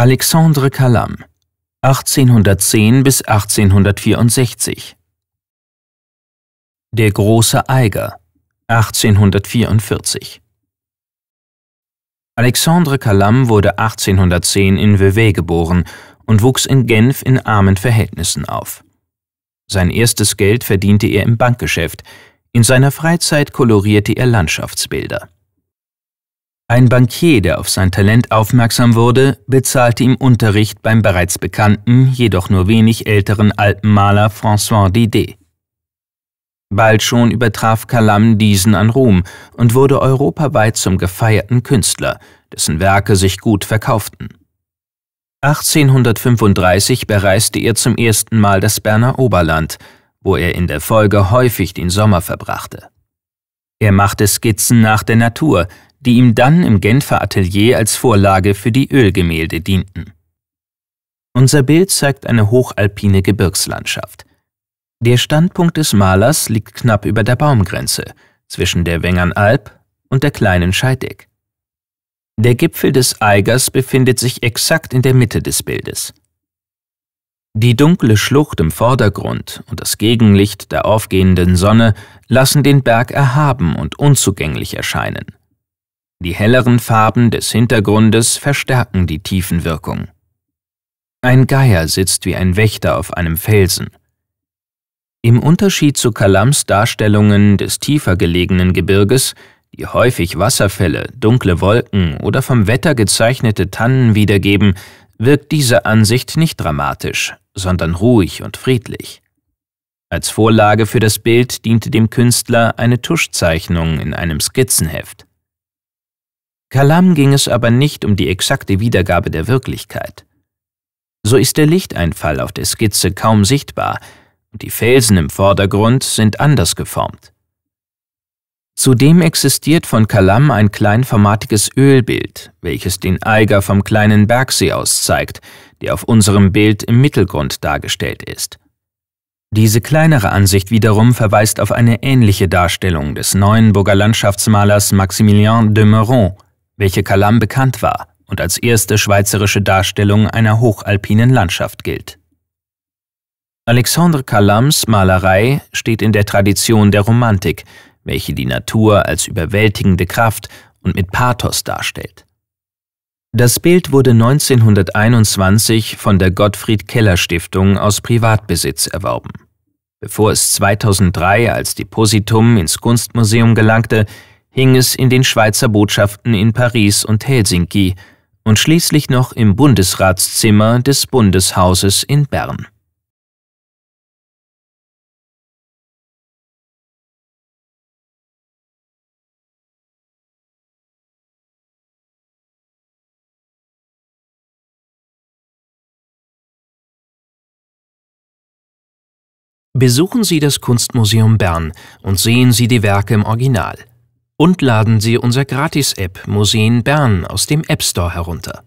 Alexandre Calam, 1810 bis 1864 Der große Eiger, 1844 Alexandre Calam wurde 1810 in Vevey geboren und wuchs in Genf in armen Verhältnissen auf. Sein erstes Geld verdiente er im Bankgeschäft, in seiner Freizeit kolorierte er Landschaftsbilder. Ein Bankier, der auf sein Talent aufmerksam wurde, bezahlte ihm Unterricht beim bereits bekannten, jedoch nur wenig älteren Alpenmaler François Didet. Bald schon übertraf Calam diesen an Ruhm und wurde europaweit zum gefeierten Künstler, dessen Werke sich gut verkauften. 1835 bereiste er zum ersten Mal das Berner Oberland, wo er in der Folge häufig den Sommer verbrachte. Er machte Skizzen nach der Natur, die ihm dann im Genfer Atelier als Vorlage für die Ölgemälde dienten. Unser Bild zeigt eine hochalpine Gebirgslandschaft. Der Standpunkt des Malers liegt knapp über der Baumgrenze zwischen der Wengernalb und der kleinen Scheideck. Der Gipfel des Eigers befindet sich exakt in der Mitte des Bildes. Die dunkle Schlucht im Vordergrund und das Gegenlicht der aufgehenden Sonne lassen den Berg erhaben und unzugänglich erscheinen. Die helleren Farben des Hintergrundes verstärken die Tiefenwirkung. Ein Geier sitzt wie ein Wächter auf einem Felsen. Im Unterschied zu Kalams Darstellungen des tiefer gelegenen Gebirges, die häufig Wasserfälle, dunkle Wolken oder vom Wetter gezeichnete Tannen wiedergeben, wirkt diese Ansicht nicht dramatisch, sondern ruhig und friedlich. Als Vorlage für das Bild diente dem Künstler eine Tuschzeichnung in einem Skizzenheft. Kalam ging es aber nicht um die exakte Wiedergabe der Wirklichkeit. So ist der Lichteinfall auf der Skizze kaum sichtbar und die Felsen im Vordergrund sind anders geformt. Zudem existiert von Kalam ein kleinformatiges Ölbild, welches den Eiger vom kleinen Bergsee aus zeigt, der auf unserem Bild im Mittelgrund dargestellt ist. Diese kleinere Ansicht wiederum verweist auf eine ähnliche Darstellung des neuen Burger Landschaftsmalers Maximilien de Meuron welche Kalam bekannt war und als erste schweizerische Darstellung einer hochalpinen Landschaft gilt. Alexandre Calams Malerei steht in der Tradition der Romantik, welche die Natur als überwältigende Kraft und mit Pathos darstellt. Das Bild wurde 1921 von der Gottfried Keller Stiftung aus Privatbesitz erworben. Bevor es 2003 als Depositum ins Kunstmuseum gelangte, hing es in den Schweizer Botschaften in Paris und Helsinki und schließlich noch im Bundesratszimmer des Bundeshauses in Bern. Besuchen Sie das Kunstmuseum Bern und sehen Sie die Werke im Original und laden Sie unser Gratis-App Museen Bern aus dem App Store herunter.